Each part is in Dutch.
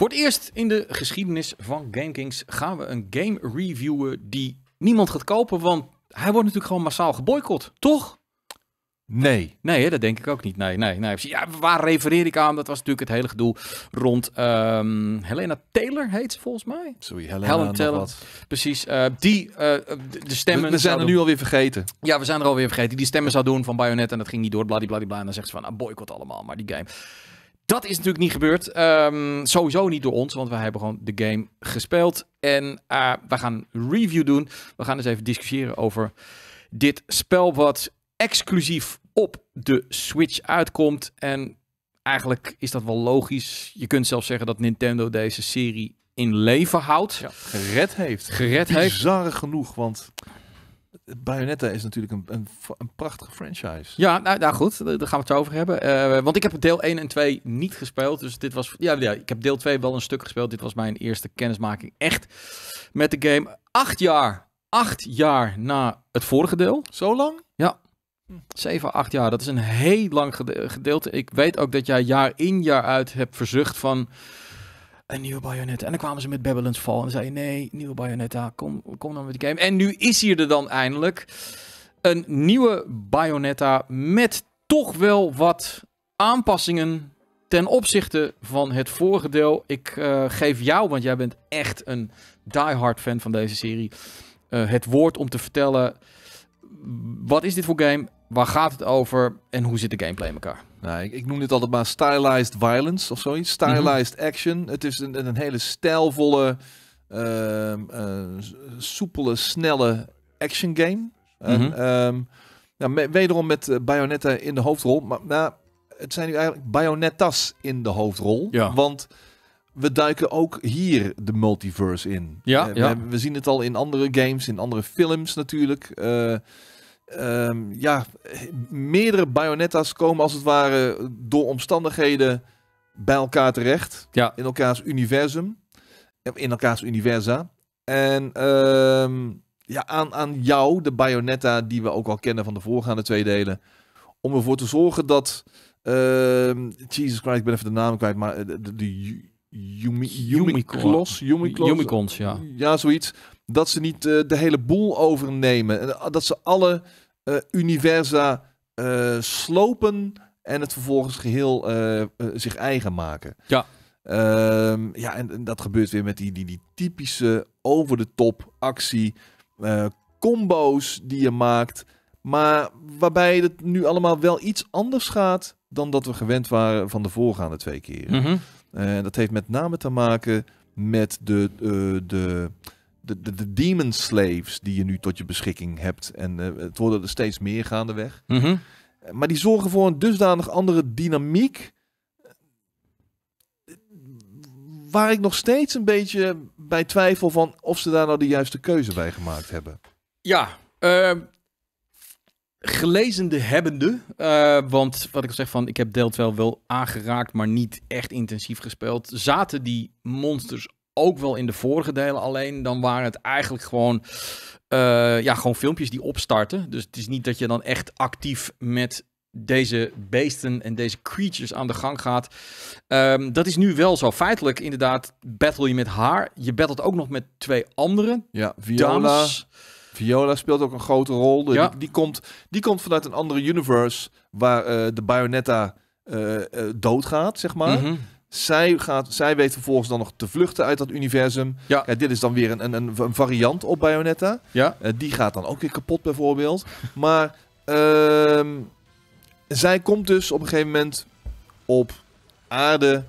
Voor het eerst in de geschiedenis van GameKings gaan we een game reviewen die niemand gaat kopen, want hij wordt natuurlijk gewoon massaal geboycott, toch? Nee. Nee, hè? dat denk ik ook niet. Nee, nee, nee. Ja, waar refereer ik aan? Dat was natuurlijk het hele gedoe rond ehm, Helena Taylor, heet ze volgens mij. Sorry, Helena, Taylor. Precies. Eh, die eh, de stemmen. We, zijn er nu alweer vergeten. Ja, we zijn er alweer vergeten. Die stemmen zou doen van Bayonet en dat ging niet door, bladibladibla. En dan zegt ze van, ah, boycott allemaal, maar die game. Dat is natuurlijk niet gebeurd. Ehm, sowieso niet door ons, want wij hebben gewoon de game gespeeld. En uh, we gaan een review doen. We gaan eens dus even discussiëren over dit spel wat exclusief op de Switch uitkomt. En eigenlijk is dat wel logisch. Je kunt zelfs zeggen dat Nintendo deze serie in leven houdt. gered heeft. Gered Bizarre heeft. genoeg, want Bayonetta is natuurlijk een, een, een prachtige franchise. Ja, nou, nou goed, daar gaan we het over hebben. Eh, want ik heb deel 1 en 2 niet gespeeld. Dus dit was. Ja, ja, ik heb deel 2 wel een stuk gespeeld. Dit was mijn eerste kennismaking echt met de game. Acht jaar. Acht jaar na het vorige deel. Zo lang? Ja. zeven, acht jaar, dat is een heel lang gedeelte. Ik weet ook dat jij jaar in jaar uit hebt verzucht van een nieuwe Bayonetta. En dan kwamen ze met Babylon's Fall en zei nee, nieuwe Bayonetta, kom, kom dan met de game. En nu is hier er dan eindelijk een nieuwe Bayonetta met toch wel wat aanpassingen ten opzichte van het vorige deel. Ik eh, geef jou, want jij bent echt een diehard fan van deze serie, eh, het woord om te vertellen, wat is dit voor game? waar gaat het over en hoe zit de gameplay in elkaar? Nou, ik, noem dit altijd maar stylized violence of zoiets. Mhm. Stylized action. Het is een, een hele stijlvolle, ehm, eh, soepele, snelle action game. Mhm. Ehm, wederom met eh, Bayonetta in de hoofdrol. Maar nou, het zijn nu eigenlijk Bayonettas in de hoofdrol. Ja. Want we duiken ook hier de multiverse in. Ja, eh, ja. We, we, zien het al in andere games, in andere films natuurlijk. Ehm, ja, meerdere bayonetta's komen als het ware door omstandigheden bij elkaar terecht. Ja. In elkaars universum. In elkaars universa. En ehm, ja, aan, aan jou, de bayonetta die we ook al kennen van de voorgaande twee delen. Om ervoor te zorgen dat. Ehm, Jesus Christ, ik ben even de naam kwijt, maar eh, de, de, de ja. Ja, zoiets. Dat ze niet eh, de hele boel overnemen. Eh, dat ze alle eh, universa eh, slopen en het vervolgens geheel eh, zich eigen maken. Ja. Ehm, ja, en, dat gebeurt weer met die, die, die typische over-de-top actie, combo's die je maakt, maar waarbij het nu allemaal wel iets anders gaat dan dat we gewend waren van de voorgaande twee keren. Mhm. dat heeft met name te maken met de, de de, de, de demon slaves die je nu tot je beschikking hebt. En eh, het worden er steeds meer gaandeweg. Mm Maar die zorgen voor een dusdanig andere dynamiek. Eh, waar ik nog steeds een beetje bij twijfel van of ze daar nou de juiste keuze bij gemaakt hebben. Ja, uh, gelezende hebbende. Uh, want wat ik al zeg van, ik heb Delt wel wel aangeraakt, maar niet echt intensief gespeeld. Zaten die monsters ook wel in de vorige delen. Alleen dan waren het eigenlijk gewoon, eh, ja, gewoon filmpjes die opstarten. Dus het is niet dat je dan echt actief met deze beesten en deze creatures aan de gang gaat. Ehm, dat is nu wel zo. Feitelijk, inderdaad, battle je met haar. Je battelt ook nog met twee anderen. Ja, Viola. Viola speelt ook een grote rol. ja. die, die, komt, die komt vanuit een andere universe waar eh, de Bayonetta eh, doodgaat, zeg maar. Mhm. Zij, gaat, zij weet vervolgens dan nog te vluchten uit dat universum. Ja. Kijk, dit is dan weer een, een, een variant op Bayonetta. Ja. Eh, die gaat dan ook weer kapot bijvoorbeeld. maar ehm, zij komt dus op een gegeven moment op aarde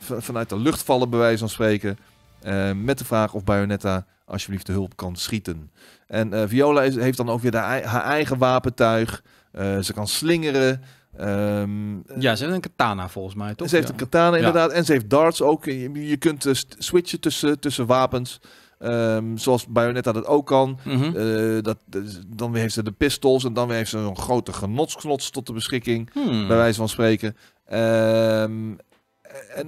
vanuit de lucht vallen bij wijze van spreken. Eh, met de vraag of Bayonetta alsjeblieft de hulp kan schieten. En eh, Viola is, heeft dan ook weer haar eigen wapentuig. ze kan slingeren. Ehm, ja, ze heeft een katana volgens mij, toch? Ze heeft een katana inderdaad. En ze heeft darts ook. Je, kunt eh, switchen tussen, tussen wapens. Ehm, zoals Bayonetta dat ook kan. Mhm. Eh, dat, dan heeft ze de pistols en dan heeft ze een grote genotsknots tot de beschikking. Hmm. Bij wijze van spreken. Ehm,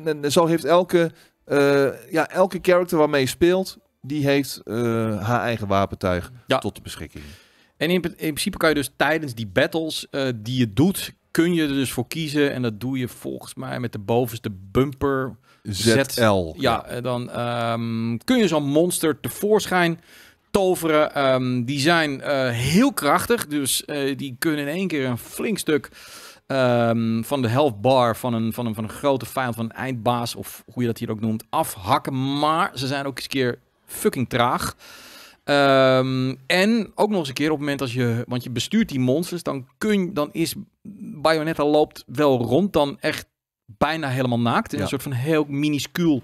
en, zo heeft elke, eh, ja, elke character waarmee je speelt, die heeft haar eigen wapentuig tot de beschikking. En in, in, principe kan je dus tijdens die battles die je doet, kun je er dus voor kiezen. En dat doe je volgens mij met de bovenste bumper. ZL. ja, dan ehm, kun je zo'n monster tevoorschijn toveren. Ehm, die zijn eh, heel krachtig. Dus eh, die kunnen in één keer een flink stuk ehm, van de health bar van een, van, een, van een grote vijand, van een eindbaas of hoe je dat hier ook noemt, afhakken. Maar ze zijn ook eens een keer fucking traag. Ehm, en ook nog eens een keer op het moment als je, want je bestuurt die monsters, dan kun, dan is Bayonetta loopt wel rond, dan echt bijna helemaal naakt in een soort van heel minuscuul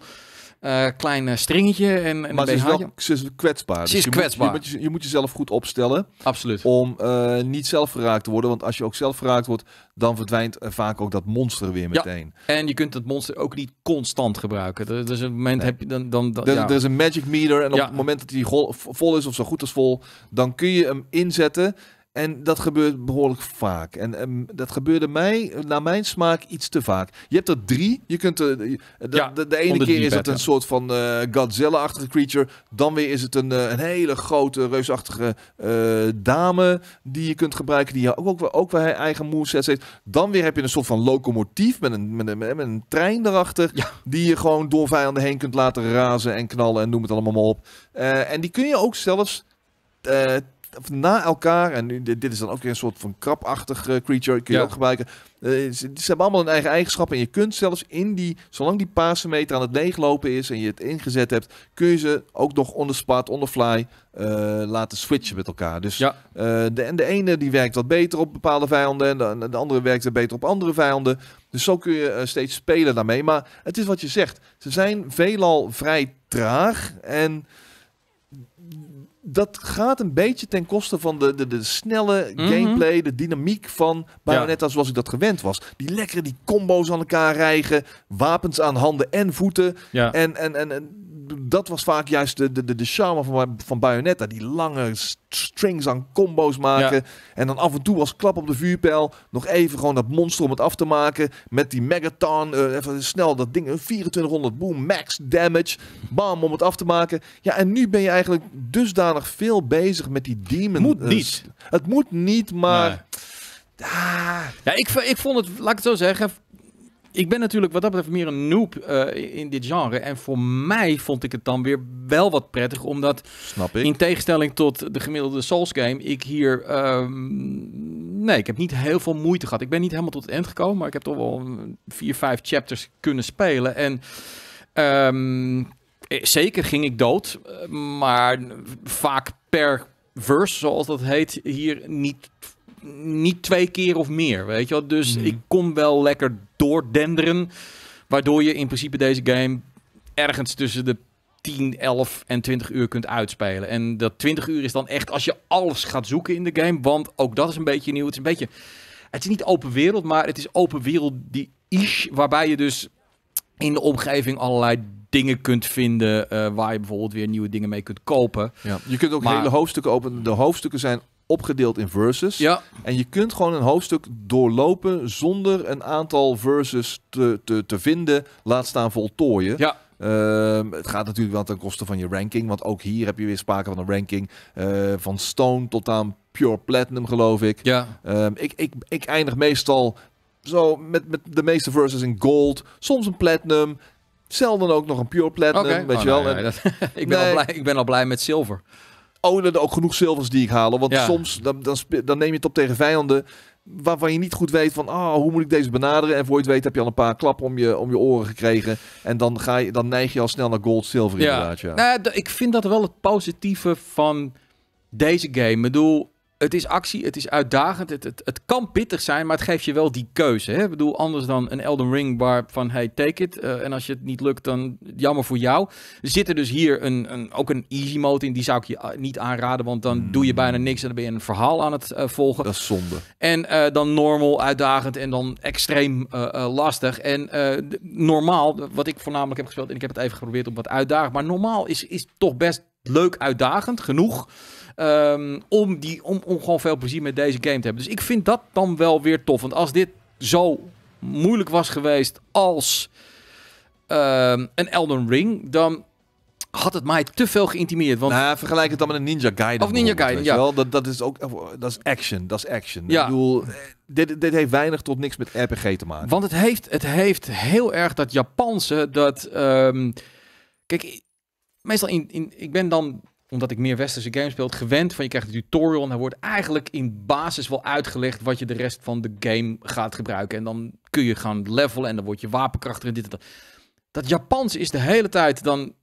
eh, klein eh, stringetje en, en maar een ze is, wel, kwetsbaar. Ze dus is je kwetsbaar. Moet, je, moet, je, moet jezelf goed opstellen. Absoluut. Om eh, niet zelf geraakt te worden. Want als je ook zelf geraakt wordt, dan verdwijnt vaak ook dat monster weer meteen. Ja. En je kunt dat monster ook niet constant gebruiken. dus een moment heb je dan... dan, er, ja. er, is een magic meter en op het moment dat die vol is of zo goed als vol, dan kun je hem inzetten. En dat gebeurt behoorlijk vaak. En ehm, dat gebeurde mij, naar mijn smaak, iets te vaak. Je hebt er drie. Je kunt er, eh, de, de, ene keer is het een soort van uh, Godzilla-achtige creature. Dan weer is het een, eh, een hele grote, reusachtige dame die je kunt gebruiken. Die ook, ook, ook wel eigen movesets heeft. Dan weer heb je een soort van locomotief met een, met een, met een trein erachter. Die je gewoon door vijanden heen kunt laten razen en knallen en noem het allemaal maar op. en die kun je ook zelfs na elkaar, en nu, dit is dan ook weer een soort van krapachtig eh, creature, kun je ook gebruiken. Eh, ze, hebben allemaal hun eigen eigenschappen. En je kunt zelfs in die, zolang die meter aan het leeglopen is en je het ingezet hebt, kun je ze ook nog on the spot, on the fly eh, laten switchen met elkaar. Dus ja. de, en de ene die werkt wat beter op bepaalde vijanden en de, andere werkt er beter op andere vijanden. Dus zo kun je steeds spelen daarmee. Maar het is wat je zegt. Ze zijn veelal vrij traag en dat gaat een beetje ten koste van de, de, de snelle mhm. gameplay, de dynamiek van Bayonetta zoals ik dat gewend was. Die lekkere, die combo's aan elkaar rijgen, wapens aan handen en voeten. Ja. en, en, en dat was vaak juist de, de, de, charme van, van Bayonetta. Die lange strings aan combo's maken. En dan af en toe als klap op de vuurpijl nog even gewoon dat monster om het af te maken. Met die megaton, uh, even snel dat ding, 2400 boom, max damage. Bam, om het af te maken. Ja, en nu ben je eigenlijk dusdanig veel bezig met die demon. Moet eh, niet. het moet niet, maar... Nee. Ah. Ja, ik, ik vond het, laat ik het zo zeggen, ik ben natuurlijk wat dat betreft meer een noob eh, in dit genre. En voor mij vond ik het dan weer wel wat prettig. Omdat, Snap ik. in tegenstelling tot de gemiddelde Souls game, ik hier... Ehm, nee, ik heb niet heel veel moeite gehad. Ik ben niet helemaal tot het eind gekomen. Maar ik heb toch wel vier, vijf chapters kunnen spelen. En... Ehm, eh, zeker ging ik dood, eh, maar vaak per verse, zoals dat heet, hier niet niet twee keer of meer, weet je wel. Dus mhm. ik kon wel lekker doordenderen, waardoor je in principe deze game ergens tussen de 10, 11 en 20 uur kunt uitspelen. En dat 20 uur is dan echt als je alles gaat zoeken in de game, want ook dat is een beetje nieuw. Het is een beetje... Het is niet open wereld, maar het is open wereld die is waarbij je dus in de omgeving allerlei dingen kunt vinden eh, waar je bijvoorbeeld weer nieuwe dingen mee kunt kopen. Ja. Je kunt ook maar... hele hoofdstukken openen. De hoofdstukken zijn opgedeeld in verses. Ja. En je kunt gewoon een hoofdstuk doorlopen zonder een aantal verses te, te, te vinden, laat staan voltooien. Ja. Ehm, het gaat natuurlijk wel ten koste van je ranking, want ook hier heb je weer sprake van een ranking eh, van Stone tot aan Pure Platinum, geloof ik. Ja. Ehm, ik, ik, ik eindig meestal zo met, met de meeste verses in gold, soms een platinum. Zelden ook nog een pure platinum, weet je oh, wel. ik, ben al blij, ik ben al blij met zilver ownen ook genoeg zilvers die ik haal. Want soms dan, dan, dan neem je het op tegen vijanden waarvan je niet goed weet van ah, hoe moet ik deze benaderen. En voor je het weet heb je al een paar klappen om je, om je oren gekregen. En dan, ga je, dan neig je al snel naar gold, silver inderdaad. Ja. Nou ik vind dat wel het positieve van deze game. Ik bedoel, het is actie, het is uitdagend, het, het, kan pittig zijn, maar het geeft je wel die keuze. Hè? Ik bedoel, anders dan een Elden Ring waar van hey, take it. Eh, en als je het niet lukt, dan jammer voor jou. Er zit er dus hier een, een, ook een easy mode in, die zou ik je eh, niet aanraden, want dan doe je bijna niks en dan ben je een verhaal aan het eh, volgen. Dat is zonde. En dan normal, uitdagend en dan extreem lastig. En normaal, wat ik voornamelijk heb gespeeld, en ik heb het even geprobeerd op wat uitdagend. maar normaal is, is toch best leuk uitdagend genoeg. Ehm, om, die, om, om gewoon veel plezier met deze game te hebben. Dus ik vind dat dan wel weer tof. Want als dit zo moeilijk was geweest als ehm, een Elden Ring, dan had het mij te veel geïntimideerd. Want... Nou, vergelijk het dan met een Ninja Gaiden. Of Ninja Gaiden, ja. Wel? Dat, dat is ook eh, dat is action, dat is action. Ja. Ik bedoel, dit, dit heeft weinig tot niks met RPG te maken. Want het heeft, het heeft heel erg dat Japanse, dat... Ehm, kijk, meestal in, in... Ik ben dan omdat ik meer westerse games speel, gewend van je krijgt een tutorial en daar wordt eigenlijk in basis wel uitgelegd wat je de rest van de game gaat gebruiken. En dan kun je gaan levelen en dan wordt je wapenkrachtig en dit en dat. Dat Japans is de hele tijd dan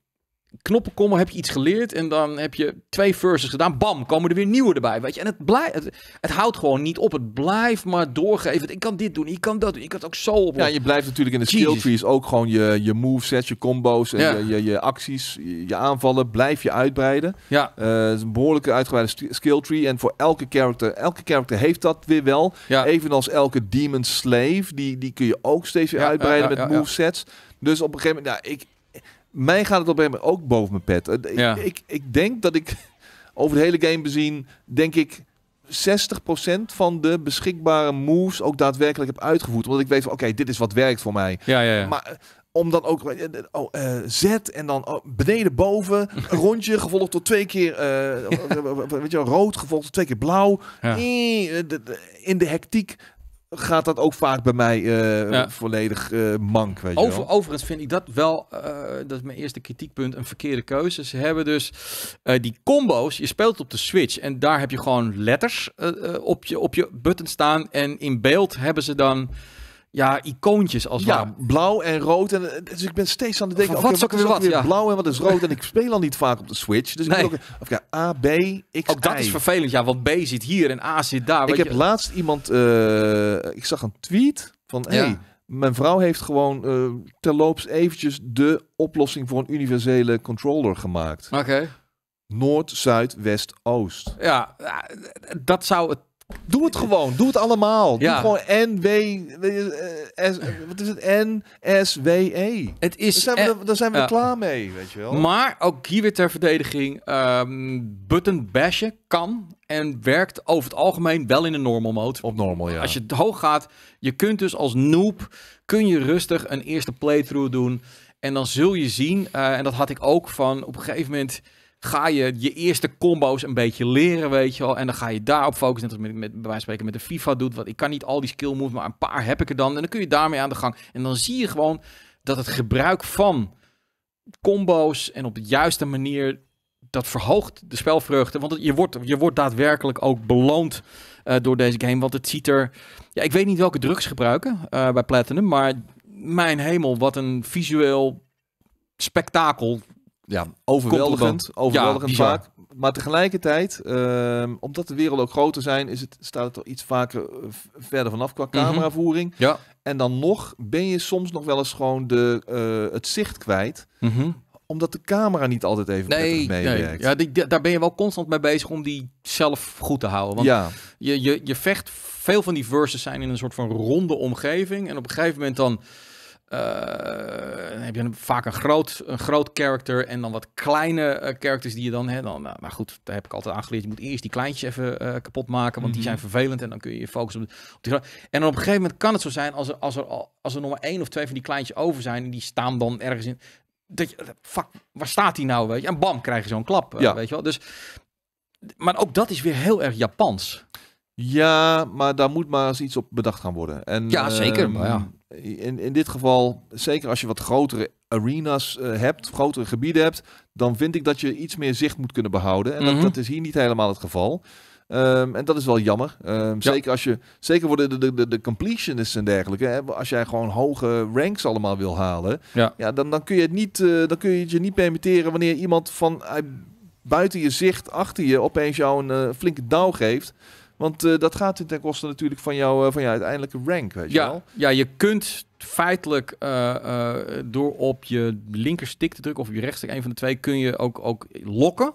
komen heb je iets geleerd en dan heb je twee verses gedaan. Bam, komen er weer nieuwe erbij, weet je. En het, blijft, het, houdt gewoon niet op. Het blijft maar doorgeven. Ik kan dit doen, ik kan dat doen, ik kan het ook zo op. Ja, je blijft natuurlijk in de skill is ook gewoon je, je movesets, je combo's, en je, je, acties, je, aanvallen, blijf je uitbreiden. Ja. Eh, het is een behoorlijke uitgebreide skill tree en voor elke character, elke character heeft dat weer wel. Ja. Evenals elke demon slave, die, die kun je ook steeds weer uitbreiden met movesets. Dus op een gegeven moment, ik, mij gaat het op een ook boven mijn pet. Eh, ja. Ik, ik, denk dat ik over de hele game bezien, denk ik. 60% van de beschikbare moves ook daadwerkelijk heb uitgevoerd. Omdat ik weet van oké, dit is wat werkt voor mij. Ja, ja, ja. Maar eh, om dan ook eh, oh, zet en dan oh, beneden boven een rondje gevolgd door twee keer weet je, rood gevolgd tot twee keer blauw in de hectiek gaat dat ook vaak bij mij eh, volledig eh, mank. Weet je wel? Overigens vind ik dat wel, eh, dat is mijn eerste kritiekpunt, een verkeerde keuze. Ze hebben dus die combo's, je speelt op de Switch en daar heb je gewoon letters op, je, op je button staan. En in beeld hebben ze dan ja, icoontjes als ja. Blauw en rood. En, dus ik ben steeds aan het denken... Van wat zou ik weer wat? ja. Blauw en wat is rood? en ik speel al niet vaak op de Switch. Dus nee. ik A, B, X, Ook dat is vervelend, ja. Want B zit hier en A zit daar. Ik heb laatst iemand... Eh, ik zag een tweet van... Hey, mijn vrouw heeft gewoon uh, terloops eventjes de oplossing voor een universele controller gemaakt. Oké. Noord, Zuid, West, Oost. Ja, eh, dat zou het Doe het gewoon. Doe het allemaal. Ja. Doe gewoon W eh, S, wat is het? NSWE. Het is. Daar zijn we, daar zijn we klaar mee, weet je wel. Maar ook hier weer ter verdediging. Ehm, button bashen kan en werkt over het algemeen wel in de normal mode. Op normal, ja. Als je hoog gaat, je kunt dus als noob. kun je rustig een eerste playthrough doen. En dan zul je zien, eh, en dat had ik ook van op een gegeven moment ga je je eerste combo's een beetje leren, weet je wel. En dan ga je daarop focussen. Net als met, bij wijze van spreken met de FIFA doet. Want ik kan niet al die skill moves, maar een paar heb ik er dan. En dan kun je daarmee aan de gang. En dan zie je gewoon dat het gebruik van combo's en op de juiste manier dat verhoogt de spelvreugde. Want je, wordt, je wordt daadwerkelijk ook beloond eh, door deze game. Want het ziet er. Ja, ik weet niet welke drugs gebruiken eh, bij Platinum. Maar mijn hemel, wat een visueel spektakel ja, overweldigend, overweldigend vaak. Maar tegelijkertijd, ehm, omdat de wereld ook groter zijn, is het, staat het er iets vaker eh, verder vanaf qua mhm. cameravoering. ja. En dan nog ben je soms nog wel eens gewoon de, eh, het zicht kwijt. Mhm. Omdat de camera niet altijd even nee, meewerkt. Nee. Ja, daar ben je wel constant mee bezig om die zelf goed te houden. Want ja. je, je, je vecht, veel van die verses zijn in een soort van ronde omgeving. En op een gegeven moment dan eh, dan heb je een, vaak een groot, een groot character en dan wat kleine uh, characters die je dan... Hè, dan maar nou, nou goed, daar heb ik altijd aangeleerd. Je moet eerst die kleintjes even uh, kapot maken, want die mhm. zijn vervelend. En dan kun je je focussen op, op die En dan op een gegeven moment kan het zo zijn, als er, als er, als er nog maar één of twee van die kleintjes over zijn... en die staan dan ergens in... Dat je, fuck, waar staat die nou, weet je? En bam, krijg je zo'n klap, weet je wel. Dus, maar ook dat is weer heel erg Japans. Ja, maar daar moet maar eens iets op bedacht gaan worden. En, ja, zeker. maar ja. Ehm, in, in dit geval, zeker als je wat grotere arenas eh, hebt, grotere gebieden hebt, dan vind ik dat je iets meer zicht moet kunnen behouden. En dat, mhm. dat, is hier niet helemaal het geval. Ehm, en dat is wel jammer. Ehm, zeker als je, zeker worden de, de, de, de completionists en dergelijke. Hè, als jij gewoon hoge ranks allemaal wil halen, ja. ja dan, dan kun je het niet, eh, dan kun je het je niet permitteren wanneer iemand van buiten je zicht achter je opeens jou een eh, flinke douw geeft. Want eh, dat gaat ten koste natuurlijk van, jou, eh, van jouw uiteindelijke rank, weet ja, je wel? Ja, je kunt feitelijk eh, door op je linkerstick te drukken of op je rechter een van de twee, kun je ook, ook lokken.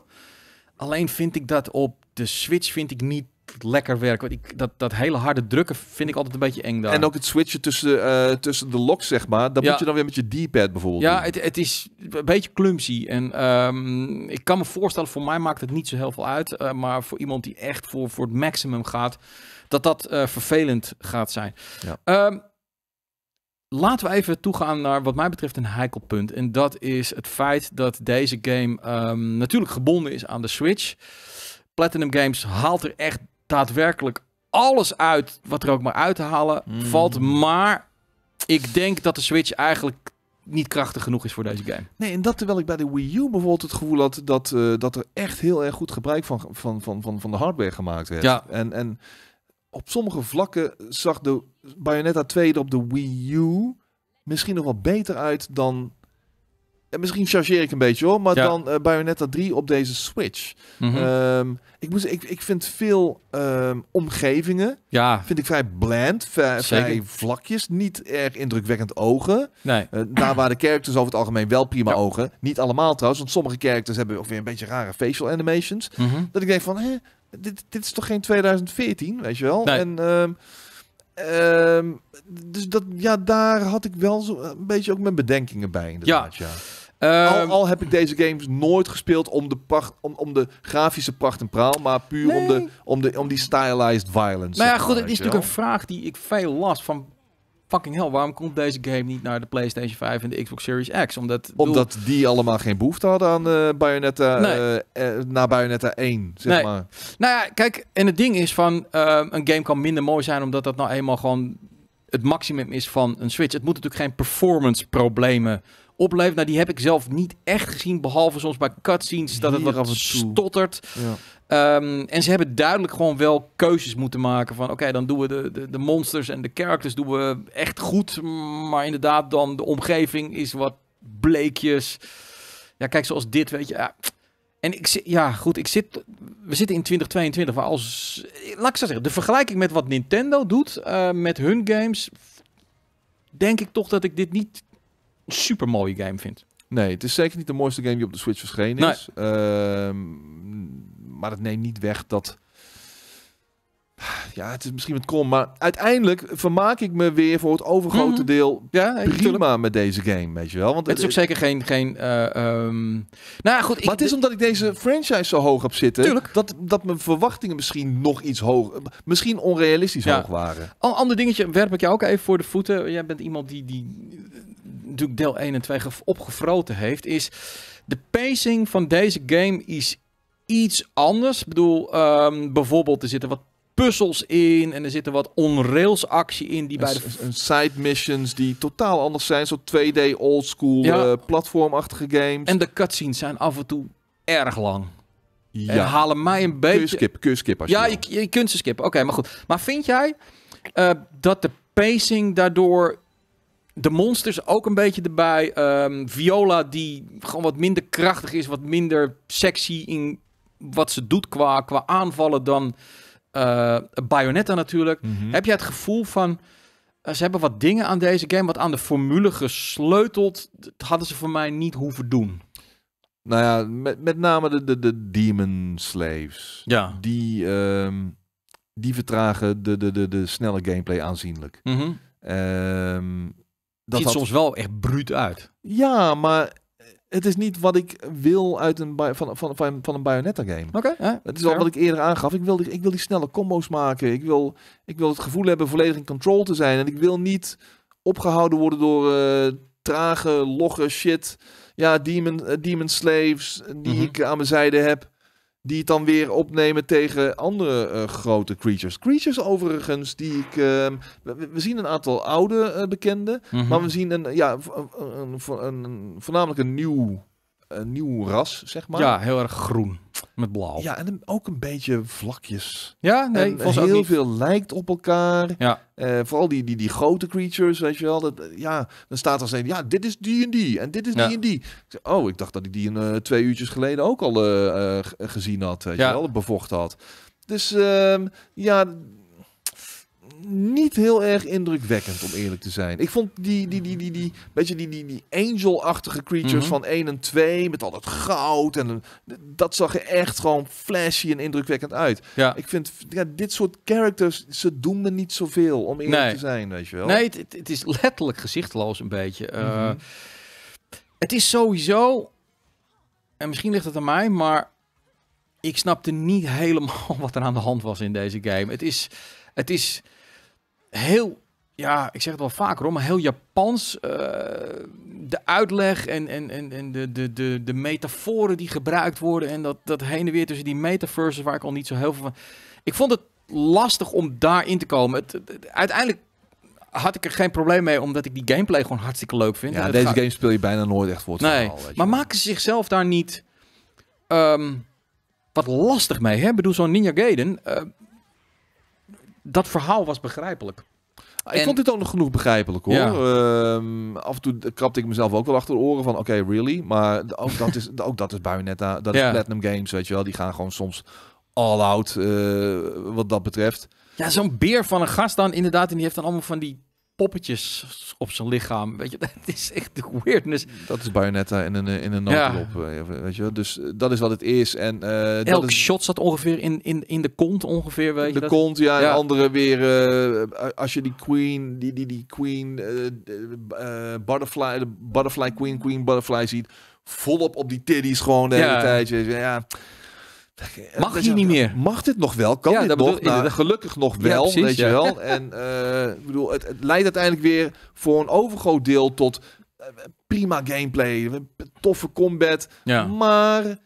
Alleen vind ik dat op de Switch vind ik niet lekker werken. Want ik, dat, dat hele harde drukken vind ik altijd een beetje eng En ook het switchen tussen, eh, tussen de locks, zeg maar. Dat moet je dan weer met je D-pad bijvoorbeeld Ja, het, het, is een beetje clumsy. En ehm, ik kan me voorstellen, voor mij maakt het niet zo heel veel uit. Eh, maar voor iemand die echt voor, voor het maximum gaat, dat dat eh, vervelend gaat zijn. Ja. Ehm, laten we even toegaan naar wat mij betreft een heikel punt. En dat is het feit dat deze game ehm, natuurlijk gebonden is aan de Switch. Platinum Games haalt er echt daadwerkelijk alles uit wat er ook maar uit te halen mm. valt. Maar ik denk dat de Switch eigenlijk niet krachtig genoeg is voor deze game. Nee, en dat terwijl ik bij de Wii U bijvoorbeeld het gevoel had dat, eh, dat er echt heel erg goed gebruik van, van, van, van, van de hardware gemaakt werd. Ja. En, en op sommige vlakken zag de Bayonetta 2 op de Wii U misschien nog wel beter uit dan eh, misschien chargeer ik een beetje hoor, maar dan uh, Bayonetta 3 op deze Switch. Mhm. Ehm, ik, moest, ik, ik vind veel ehm, omgevingen, ja. vind ik vrij bland, vrij, vlakjes, niet erg indrukwekkend ogen. Nee. Eh, daar waar de characters over het algemeen wel prima ogen, niet allemaal trouwens, want sommige characters hebben ook weer een beetje rare facial animations. Mhm. Dat ik denk van, hè, dit, dit is toch geen 2014, weet je wel? En... Ehm, dus dat, ja, daar had ik wel zo een beetje ook mijn bedenkingen bij inderdaad. Ja. ja. Al, ehm, al, heb ik deze games nooit gespeeld om de, pracht, om, om de grafische pracht en praal, maar puur om, de, om, de, om die stylized violence. Nou ja, goed, het is natuurlijk een vraag die ik veel last van fucking hell, waarom komt deze game niet naar de PlayStation 5 en de Xbox Series X? Omdat, Omdat die allemaal geen behoefte hadden aan uh, Bayonetta, eh, nee. uh, Bayonetta 1, zeg nee. maar. Nou ja, kijk, en het ding is van, ehm, een game kan minder mooi zijn omdat dat nou eenmaal gewoon het maximum is van een Switch. Het moet natuurlijk geen performance problemen oplevert. Nou, die heb ik zelf niet echt gezien, behalve soms bij cutscenes dat het wat af stottert. Ja. Um, en ze hebben duidelijk gewoon wel keuzes moeten maken van... oké, dan doen we de, de, de, monsters en de characters doen we echt goed... maar inderdaad dan de omgeving is wat bleekjes. Ja, kijk, zoals dit, weet je... Ja. En ik zit, ja, goed, ik zit, we zitten in 2022, maar als, laat ik zo zeggen, de vergelijking met wat Nintendo doet eh, met hun games, denk ik toch dat ik dit niet super mooie game vind. Nee, het is zeker niet de mooiste game die op de Switch verschenen is. Ehm, maar het neemt niet weg dat. Ja, het is misschien wat kom. maar uiteindelijk vermaak ik me weer voor het overgrote mhm. deel ja, prima met deze game, weet je wel. Want het is ook zeker geen... geen eh, ehm, nou, goed, het is omdat ik deze franchise zo hoog heb zitten, dat, dat mijn verwachtingen misschien nog iets hoog, misschien onrealistisch hoog waren. Al ander dingetje werp ik jou ook even voor de voeten. Jij bent iemand die, die natuurlijk deel 1 en 2 opgefroten heeft, is de pacing van deze game is iets anders. Ik bedoel, ehm, bijvoorbeeld er zitten wat puzzels in en er zitten wat onrails actie in die bij de side missions die totaal anders zijn, zo 2D old school eh, platformachtige games. En de cutscenes zijn af en toe erg lang. Ja. En halen mij een beetje. je skip, ja, je, je, kunt ze skippen. Oké, maar goed. Maar vind jij eh, dat de pacing daardoor de monsters ook een beetje erbij. Ehm, Viola, die gewoon wat minder krachtig is, wat minder sexy in wat ze doet qua, qua aanvallen dan uh, Bayonetta natuurlijk. Mhm. Heb je het gevoel van. Eh, ze hebben wat dingen aan deze game, wat aan de formule gesleuteld. Dat hadden ze voor mij niet hoeven doen. Nou ja, met, met name de, de, de Demon Slaves. Ja. Die, ehm, die vertragen de, de, de, de snelle gameplay aanzienlijk. Mm -hmm dat ziet soms wel echt bruut uit. Ja, maar het is niet wat ik wil uit een van, van, van, van een Bayonetta game. Oké. het is al wat ik eerder aangaf. Ik wil, die, ik wil die snelle combo's maken. Ik wil, ik wil het gevoel hebben volledig in control te zijn. En ik wil niet opgehouden worden door eh, trage, logge shit. Ja, demon, eh, demon slaves die mhm. ik aan mijn zijde heb die het dan weer opnemen tegen andere eh, grote creatures. Creatures overigens, die ik... Ehm, we, zien een aantal oude uh, bekenden, mhm. maar we zien een, ja, een, een, voornamelijk een nieuw een nieuw ras, zeg maar. Ja, heel erg groen met blauw. Ja, en ook een beetje vlakjes. Ja, nee, en heel veel lijkt op elkaar. Ja. Eh, vooral die, die, die grote creatures, weet je wel. Dat, ja, dan staat er een, ja, dit is die en die en dit is die en die. Oh, ik dacht dat ik die een, eh, twee uurtjes geleden ook al eh, gezien had, weet ja. je wel, bevocht had. Dus ehm, ja, niet heel erg indrukwekkend, om eerlijk te zijn. Ik vond die, die, die, die, die, beetje die, die, die angel-achtige creatures mhm. van 1 en 2 met al dat goud. En dat zag er echt gewoon flashy en indrukwekkend uit. Ja. Ik vind ja, dit soort characters, ze doen me niet zoveel, om eerlijk te zijn, weet je wel. Nee, het, is letterlijk gezichtloos een beetje. Eh, mhm. het is sowieso, en misschien ligt het aan mij, maar ik snapte niet helemaal wat er aan de hand was in deze game. Het is, het is heel, ja, ik zeg het wel vaker hoor, maar heel Japans. Eh, de uitleg en, en, en, en de, de, de, de metaforen die gebruikt worden. En dat, dat heen en weer tussen die metaverses waar ik al niet zo heel veel van... Ik vond het lastig om daarin te komen. uiteindelijk had ik er geen probleem mee, omdat ik die gameplay gewoon hartstikke leuk vind. Ja, deze game speel je bijna nooit echt voor het nee, maar maken ze zichzelf daar niet ehm, wat lastig mee? Hè? Ik bedoel, zo'n Ninja Gaiden... Eh, dat verhaal was begrijpelijk. Ik vond dit ook nog genoeg begrijpelijk hoor. Ehm, af en toe krapte ik mezelf ook wel achter de oren van oké, really? Maar ook dat is, ook dat is Bayonetta, dat is Platinum Games, weet je wel. Die gaan gewoon soms all out eh, wat dat betreft. Ja, zo'n beer van een gast dan inderdaad. En die heeft dan allemaal van die poppetjes op zijn lichaam. Weet je, dat is echt de weirdness. Dat is Bayonetta in een, in een noodlop, eh, ja. weet je Dus eh, dat is wat het is. En, uh, Elk shot zat ongeveer in, in, in de kont, ongeveer, weet je De kont, ja, En andere weer, als je die queen, die, die, die queen, butterfly, de butterfly queen, queen butterfly ziet, volop op die titties gewoon de hele tijd. Ja, Mag je niet meer? Mag dit nog wel? Kan ja, dit nou, nog? Ja, gelukkig nog wel, weet je wel. En eh, ik bedoel, het, leidt uiteindelijk weer voor een overgroot deel tot eh, prima gameplay, toffe combat. Maar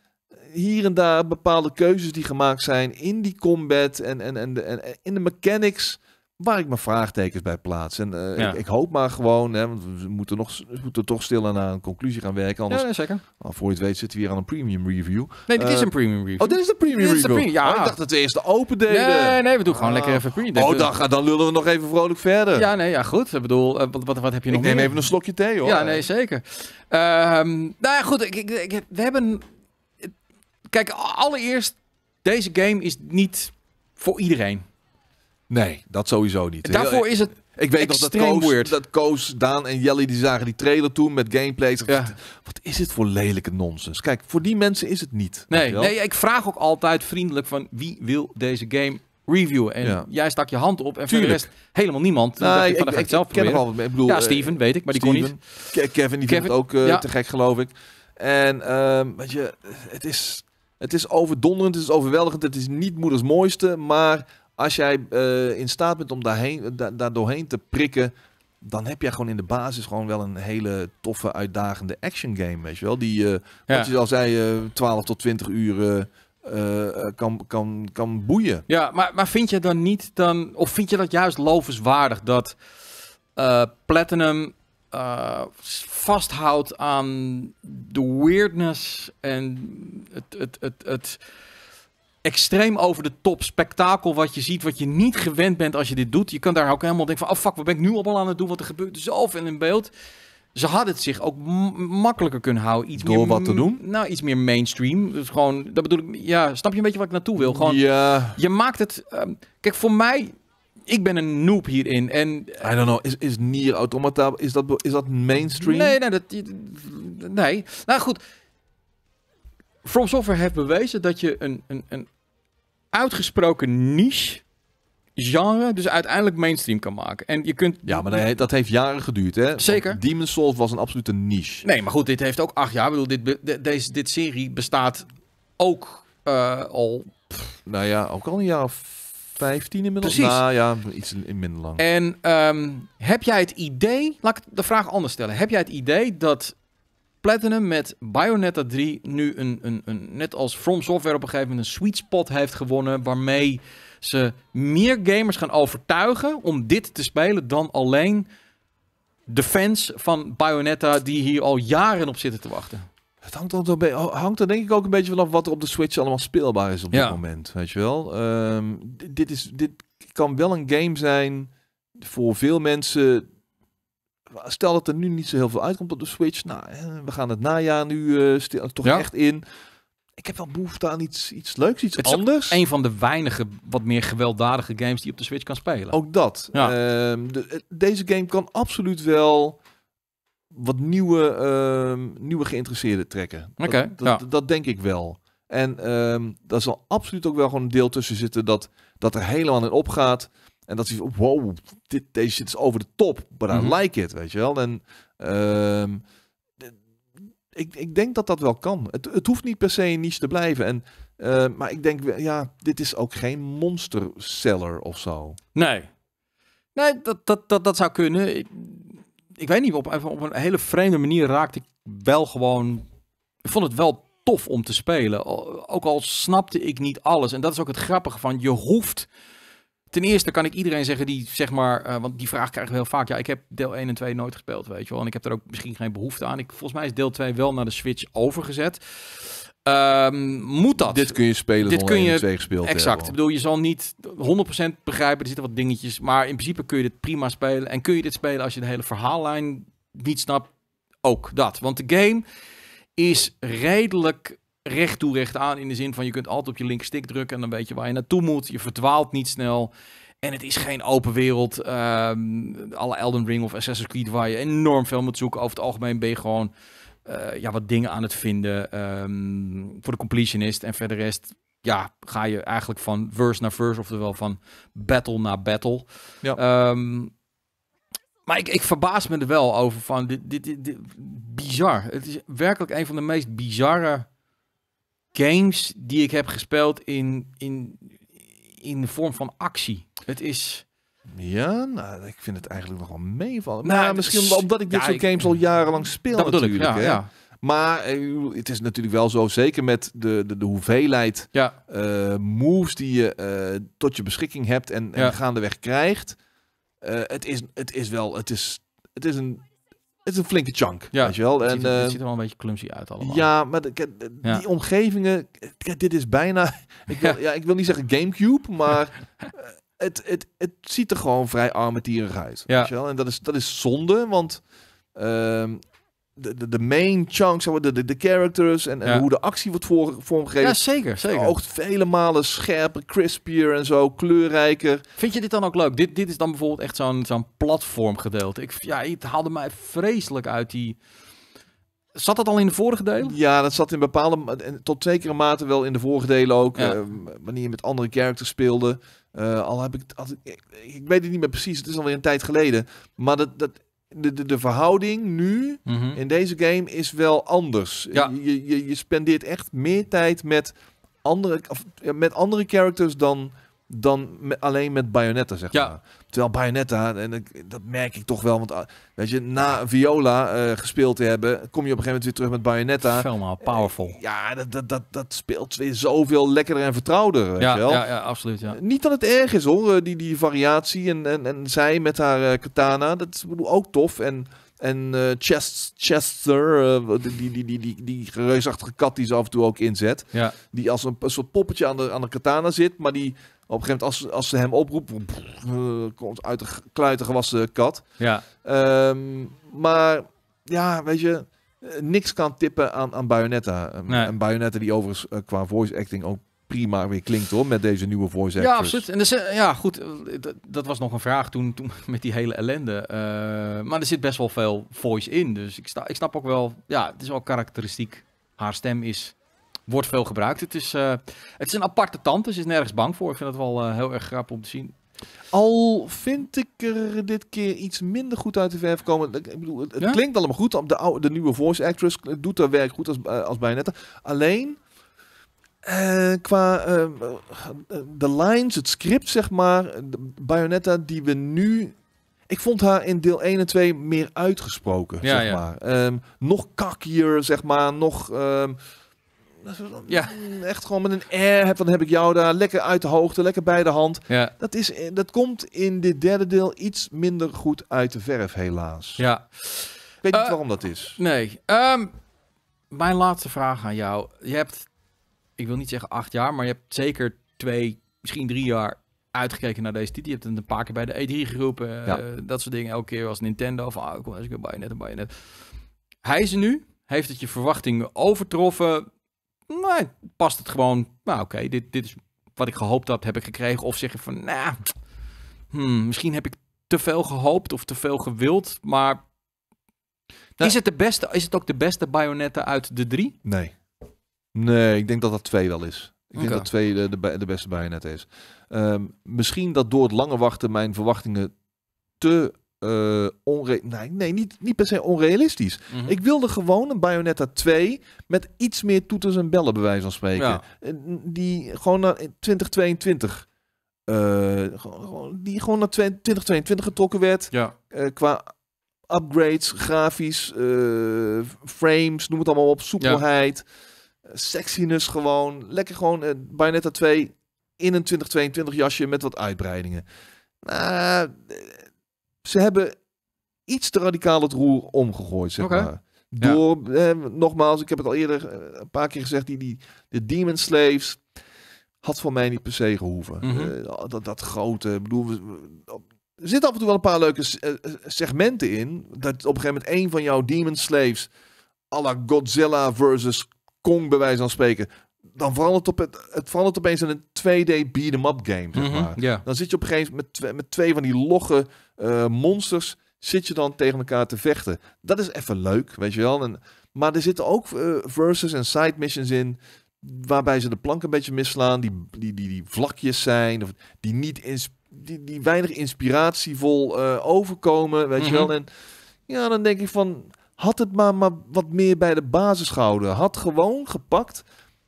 hier en daar bepaalde keuzes die gemaakt zijn in die combat en, en, en in de mechanics waar ik mijn vraagtekens bij plaats. En eh, ik, hoop maar gewoon, hè, want we moeten, nog, moeten toch stil aan een conclusie gaan werken. Anders, ja, nee, zeker. Nou, voor je het weet zitten we hier aan een premium review. Nee, dit is eh, een premium review. Oh, dit is de premium review. ja. Oh, ik dacht dat we eerst de open deden. Nee, nee, we doen gewoon ah. lekker even premium. Oh, dan, dan lullen we nog even vrolijk verder. Ja, nee, ja, goed. Ik bedoel, eh, wat, wat, heb je nog Ik neem meer? even een slokje thee, hoor. Ja, nee, zeker. Ehm, nou ja, goed. ik, ik, we hebben... Kijk, allereerst, deze game is niet voor iedereen. Nee, dat sowieso niet. Daarvoor e- is het ik weet nog dat Koos, dat Daan en Jelly die zagen die trailer toen met gameplays. Wat is het voor lelijke nonsens? Kijk, voor die mensen is het niet. Nee, nee ik vraag ook altijd vriendelijk van wie wil deze game reviewen? En jij stak je hand op en voor de rest helemaal niemand. Nou, ik, ik, zelf ik ken bedoel, Ja, eh, Steven weet ik, maar die kon niet. Kevin, die Kevin, het ook eh, te gek geloof ik. En ehm, weet je, het is, het is overdonderend, het is overweldigend, het is niet moeders mooiste, maar als jij eh, in staat bent om daarheen, eh, daar doorheen te prikken, dan heb jij gewoon in de basis gewoon wel een hele toffe, uitdagende action game, weet je wel. Die, uh, ja. je al zei, 12 tot 20 uur kan, kan, kan boeien. Ja, maar, maar vind je dan niet dan, of vind je dat juist lovenswaardig dat Platinum vasthoudt aan de weirdness en het, het, het, het extreem over de top spektakel wat je ziet, wat je niet gewend bent als je dit doet. Je kan daar ook helemaal denken van, oh fuck, wat ben ik nu allemaal aan het doen? wat er gebeurt zoveel in beeld. Ze hadden het zich ook makkelijker kunnen houden. Iets Door wat te doen? Nou, iets meer mainstream. Dus gewoon, dat bedoel ik, ja, snap je een beetje wat ik naartoe wil? Gewoon, ja. je maakt het... Ehm, kijk, voor mij, ik ben een noob hierin. En, I don't know, is, is Nier Automata, is dat, is dat mainstream? Nee, nee, dat, nee. Nou goed, From Software heeft bewezen dat je een, een, een uitgesproken niche genre, dus uiteindelijk mainstream kan maken. En je kunt... Ja, maar dat heeft, jaren geduurd, hè? Zeker. Want Demon's Souls was een absolute niche. Nee, maar goed, dit heeft ook acht jaar. Ik bedoel, dit, deze, dit serie bestaat ook eh, al... nou ja, ook al een jaar of 15 inmiddels. Precies. Nou ja, iets minder lang. En ehm, heb jij het idee, laat ik de vraag anders stellen. Heb jij het idee dat Platinum met Bayonetta 3 nu een, een, een, net als From Software op een gegeven moment een sweet spot heeft gewonnen. Waarmee ze meer gamers gaan overtuigen om dit te spelen dan alleen de fans van Bayonetta die hier al jaren op zitten te wachten. Het hangt, altijd, hangt er denk ik ook een beetje vanaf wat er op de Switch allemaal speelbaar is op dit moment. Weet je wel? Ehm, dit, is, dit kan wel een game zijn voor veel mensen stel dat er nu niet zo heel veel uitkomt op de Switch. Nou, we gaan het najaar nu eh, stil, toch ja? echt in. Ik heb wel behoefte aan iets, iets leuks, iets anders. een van de weinige wat meer gewelddadige games die je op de Switch kan spelen. Ook dat. Ja. Ehm, de, eh, deze game kan absoluut wel wat nieuwe, ehm, nieuwe geïnteresseerden trekken. Oké. dat, denk ik wel. En um, daar zal absoluut ook wel gewoon een deel tussen zitten dat, dat er helemaal in opgaat. En dat is wow, dit, deze shit is over de top, maar I mhm. like it, weet je wel. En ehm, ik, ik denk dat dat wel kan. Het, het hoeft niet per se een niche te blijven. En, eh, maar ik denk, ja, dit is ook geen monster seller of zo. Nee. Nee, dat, dat, dat, dat zou kunnen. Ik, ik weet niet, op, op een hele vreemde manier raakte ik wel gewoon... Ik vond het wel tof om te spelen. Ook al snapte ik niet alles. En dat is ook het grappige van, je hoeft ten eerste kan ik iedereen zeggen die, zeg maar, eh, want die vraag krijgen we heel vaak. Ja, ik heb deel 1 en 2 nooit gespeeld, weet je wel. En ik heb er ook misschien geen behoefte aan. Ik, volgens mij is deel 2 wel naar de Switch overgezet. Ehm, moet dat? Dit kun je spelen Dit kun je, twee gespeeld Exact. Ik bedoel, je zal niet 100% begrijpen. Er zitten wat dingetjes. Maar in principe kun je dit prima spelen. En kun je dit spelen als je de hele verhaallijn niet snapt. Ook dat. Want de game is redelijk recht toe recht aan. In de zin van je kunt altijd op je stick drukken en dan weet je waar je naartoe moet. Je verdwaalt niet snel. En het is geen open wereld. Ehm, alle Elden Ring of Assassin's Creed waar je enorm veel moet zoeken. Over het algemeen ben je gewoon eh, ja, wat dingen aan het vinden. Ehm, voor de completionist. En verder rest ja, ga je eigenlijk van verse naar verse. Oftewel van battle naar battle. Ja. Ehm, maar ik, ik verbaas me er wel over van dit, dit, dit, dit bizar. Het is werkelijk een van de meest bizarre games die ik heb gespeeld in, in, in de vorm van actie. Het is... Ja, nou, ik vind het eigenlijk nog nou, wel meevallen. maar misschien omdat ik dit soort games al jarenlang speel dat natuurlijk. ja, hè? Maar eh, het is natuurlijk wel zo, zeker met de, de, de hoeveelheid ja. Eh, moves die je eh, tot je beschikking hebt en, en gaandeweg krijgt. het, is, het is wel, het is, het is een het is een flinke chunk, ja, weet je wel. Het en, ziet, er, het eh, ziet er wel een beetje clumsy uit allemaal. Ja, maar de, die omgevingen... Dit is bijna... Ik wil, ja. ik wil niet zeggen Gamecube, maar... Eh, het, het, het ziet er gewoon vrij armetierig uit, weet je wel. En dat is, dat is zonde, want... Um, de, de, de, main chunks, de, de, de characters en, en hoe de actie wordt voor, vormgegeven. Ja, zeker, zeker. Oogt vele malen scherper, crispier en zo, kleurrijker. Vind je dit dan ook leuk? Dit, dit is dan bijvoorbeeld echt zo'n zo'n platformgedeelte. Ik, ja, het haalde mij vreselijk uit die... Zat dat al in de vorige delen? Ja, dat zat in bepaalde, tot zekere mate wel in de vorige delen ook. Ehm, wanneer je met andere characters speelde. Eh, al heb ik, het, ik, ik, weet het niet meer precies, het is alweer een tijd geleden. Maar dat, dat, de, de, de verhouding nu mhm. in deze game is wel anders. Ja. Je, je, je spendeert echt meer tijd met andere, of, met andere characters dan dan alleen met Bayonetta, zeg maar. Terwijl Bayonetta, en dat merk ik toch wel, want ah, weet je, na Viola eh, gespeeld te hebben, kom je op een gegeven moment weer terug met Bayonetta. Helemaal eh, powerful. ja, dat, dat, dat, speelt weer zoveel lekkerder en vertrouwder, weet ja, je wel. Ja, ja, absoluut, ja. Niet dat het erg is, hoor, eh, die, die variatie en, en, en zij met haar katana, dat is bedoel, ook tof en... En uh, Chester, die, die, die, die, die reusachtige kat die ze af en toe ook inzet. Ja. Die als een, een soort poppetje aan de, aan de katana zit, maar die op een gegeven moment, als, als ze hem oproepen, eh, komt uit de kluiten gewassen kat. Ja. Ehm, maar ja, weet je, eh, niks kan tippen aan, aan Bayonetta. Ehm, en Bayonetta die overigens eh, qua voice acting ook prima weer klinkt hoor, met deze nieuwe voice actors. Ja, absoluut. En ja, goed, dat, was nog een vraag toen, toen met die hele ellende. maar er zit best wel veel voice in, dus ik, sta, ik snap ook wel, ja, het is wel karakteristiek. Haar stem is Wordt veel gebruikt. Het is, eh, het is een aparte tand, dus is nergens bang voor. Ik vind het wel eh, heel erg grappig om te zien. Al vind ik er dit keer iets minder goed uit de verf komen. Ik bedoel, het, klinkt allemaal goed. De, oude, de nieuwe voice actress doet haar werk goed als, eh, als Bayonetta. Alleen, qua de lines, het script zeg maar, de Bayonetta die we nu... Ik vond haar in deel 1 en 2 meer uitgesproken, ja, zeg maar. Ehm, nog kakkier, zeg maar, nog... Ehm, ja. Echt gewoon met een air. dan heb ik jou daar lekker uit de hoogte, lekker bij de hand. Ja. Dat, is, eh, dat komt in dit derde deel iets minder goed uit de verf, helaas. Ja. Ik weet niet eh, waarom dat is. Nee. Ehm, mijn laatste vraag aan jou. Je hebt, ik wil niet zeggen acht jaar, maar je hebt zeker twee, misschien drie jaar uitgekeken naar deze titel. Je hebt het een paar keer bij de E3 geroepen. Eh, dat soort dingen. Elke keer was Nintendo van, oh, kom ik een net, Bayonet en net Hij is nu. Heeft het je verwachtingen overtroffen? nee, past het gewoon. Nou, oké, dit, dit is wat ik gehoopt had, heb ik gekregen. Of zeg ik van, nou, hmm, misschien heb ik te veel gehoopt of te veel gewild. Maar nou- is, het de beste, is het ook de beste Bayonetta uit de drie? Nee. Nee, ik denk dat dat twee wel is. Ik denk dat twee de, beste Bayonetta is. Ehm, misschien dat door het lange wachten mijn verwachtingen te uh, nee, nee, niet, niet per se onrealistisch. Mhm. Ik wilde gewoon een Bayonetta 2 met iets meer toeters en bellen, bij wijze van spreken. Ja. Die gewoon naar 2022. Eh, die gewoon naar 2022 getrokken werd. Ja. Eh, qua upgrades, grafisch, frames, noem het allemaal op. Soepelheid, ja. sexiness gewoon. Lekker gewoon Bayonetta 2 in een 2022 jasje met wat uitbreidingen. Nou ze hebben iets te radicaal het roer omgegooid, zeg maar. Door, eh, nogmaals, ik heb het al eerder eh, een paar keer gezegd, die, die, de Demon Slaves had voor mij niet per se gehoeven. Mhm. Eh, dat, dat grote, bedoel, er zitten af en toe wel een paar leuke segmenten in. Dat op een gegeven moment een van jouw Demon Slaves, à la Godzilla versus Kong bij wijze van spreken, dan het op het, het verandert opeens in een 2D beat-em-up game, zeg mhm, maar. Dan zit je op een gegeven moment met, twee, met twee van die logge eh, monsters, zit je dan tegen elkaar te vechten. Dat is even leuk, weet je wel. En, maar er zitten ook eh, versus en side missions in, waarbij ze de plank een beetje misslaan, die, die, die, die vlakjes zijn, of die, niet ins, die, die weinig inspiratievol eh, overkomen, weet je mhm. wel. En ja, dan denk ik van, had het maar, maar wat meer bij de basis gehouden. Had gewoon gepakt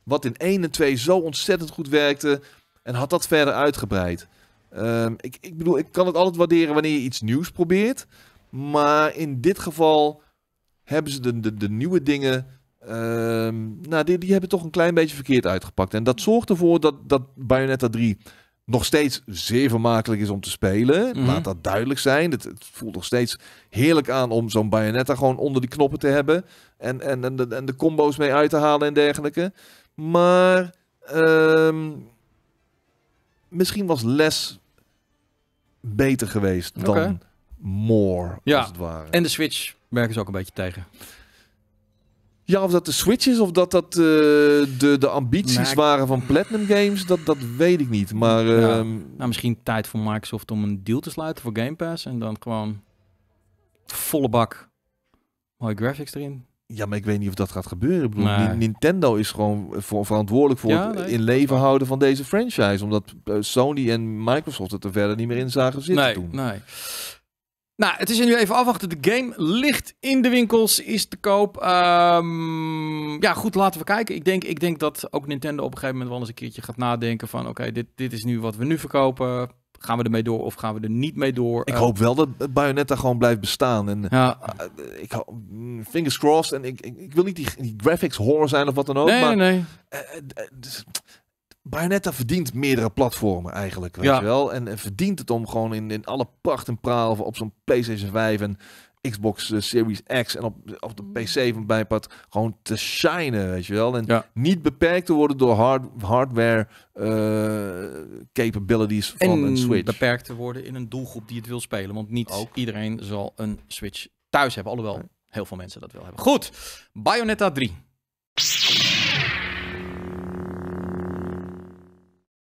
wat in 1 en 2 zo ontzettend goed werkte. En had dat verder uitgebreid. Ehm, ik, ik bedoel, ik kan het altijd waarderen wanneer je iets nieuws probeert. Maar in dit geval hebben ze de, de, nieuwe dingen. Ehm, nou, die, die hebben toch een klein beetje verkeerd uitgepakt. En dat zorgt ervoor dat, dat Bayonetta 3 nog steeds zeer vermakelijk is om te spelen. Mhm. Laat dat duidelijk zijn. Het, voelt nog steeds heerlijk aan om zo'n Bayonetta gewoon onder die knoppen te hebben. En, en, en de combo's mee uit te halen en dergelijke. Maar ehm, misschien was less beter geweest dan more, ja. als het ware. En de Switch werken ze ook een beetje tegen. Ja, of dat de Switch is of dat dat eh, de, de ambities waren van Platinum Games, dat, dat weet ik niet. Maar, ehm, nou, misschien tijd voor Microsoft om een deal te sluiten voor Game Pass en dan gewoon volle bak mooie graphics erin. Ja, maar ik weet niet of dat gaat gebeuren. Ik bedoel, Nintendo is gewoon verantwoordelijk voor het in leven houden van deze franchise. Omdat eh, Sony en Microsoft het er verder niet meer in zagen zitten nee, toen. Nee. Nou, het is nu even afwachten. De game ligt in de winkels, is te koop. Ehm, ja, goed, laten we kijken. Ik denk, ik denk dat ook Nintendo op een gegeven moment wel eens een keertje gaat nadenken van... oké, dit, dit is nu wat we nu verkopen gaan we ermee door of gaan we er niet mee door? Ik hoop wel dat Bayonetta gewoon blijft bestaan. En ja. Uh, ik, mm, fingers crossed. En ik, ik, wil niet die, graphics horror zijn of wat dan ook. Nee, maar, nee. Eh, eh, dus, Bayonetta verdient meerdere platformen eigenlijk, weet je wel. En, verdient het om gewoon in, in alle pracht en praal op zo'n PlayStation 5 en Xbox eh, Series X en op, op de PC van Bijpad gewoon te shinen, weet je wel. En niet beperkt te worden door hardware eh, capabilities van een Switch. beperkt te worden in een doelgroep die het wil spelen. Want niet Ook. iedereen zal een Switch thuis hebben. Alhoewel heel veel mensen dat wel hebben. Goed, Bayonetta 3.